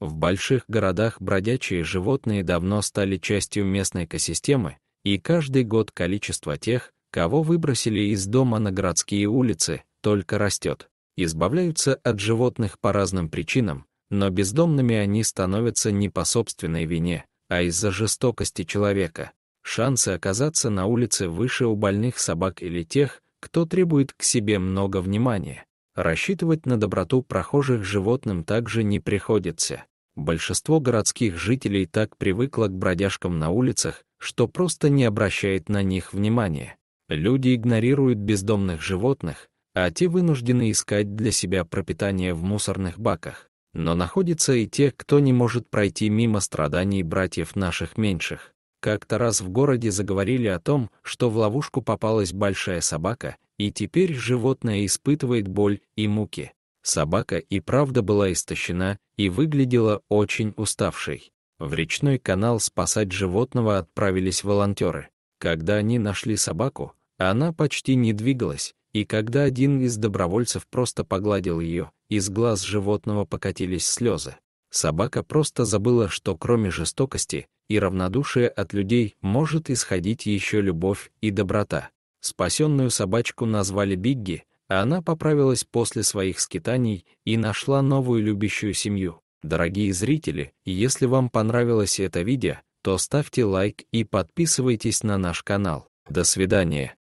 В больших городах бродячие животные давно стали частью местной экосистемы, и каждый год количество тех, кого выбросили из дома на городские улицы, только растет. Избавляются от животных по разным причинам, но бездомными они становятся не по собственной вине, а из-за жестокости человека. Шансы оказаться на улице выше у больных собак или тех, кто требует к себе много внимания. Рассчитывать на доброту прохожих животным также не приходится. Большинство городских жителей так привыкло к бродяжкам на улицах, что просто не обращает на них внимания. Люди игнорируют бездомных животных, а те вынуждены искать для себя пропитание в мусорных баках. Но находятся и те, кто не может пройти мимо страданий братьев наших меньших. Как-то раз в городе заговорили о том, что в ловушку попалась большая собака, и теперь животное испытывает боль и муки. Собака и правда была истощена и выглядела очень уставшей. В речной канал спасать животного отправились волонтеры. Когда они нашли собаку, она почти не двигалась, и когда один из добровольцев просто погладил ее, из глаз животного покатились слезы. Собака просто забыла, что кроме жестокости и равнодушия от людей может исходить еще любовь и доброта. Спасенную собачку назвали Бигги, а она поправилась после своих скитаний и нашла новую любящую семью. Дорогие зрители, если вам понравилось это видео, то ставьте лайк и подписывайтесь на наш канал. До свидания.